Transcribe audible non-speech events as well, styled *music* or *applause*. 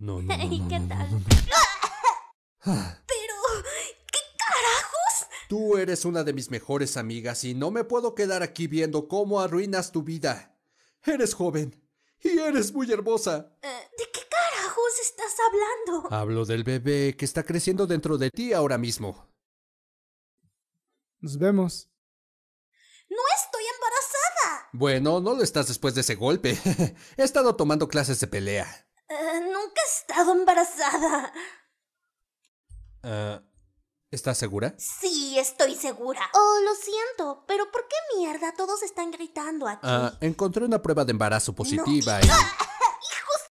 No, *laughs* no, no, Pero, ¿qué carajos? Tú eres una de mis mejores amigas y no me puedo quedar aquí viendo cómo arruinas tu vida. Eres joven y eres muy hermosa. Eh, ¿De qué carajos estás hablando? Hablo del bebé que está creciendo dentro de ti ahora mismo. Nos vemos. No estoy embarazada. Bueno, no lo estás después de ese golpe. *laughs* He estado tomando clases de pelea. Eh, estado embarazada. Ah, ¿Estás segura? Sí, estoy segura. Oh, lo siento, pero ¿por qué mierda todos están gritando aquí? Ah, encontré una prueba de embarazo positiva y... *laughs*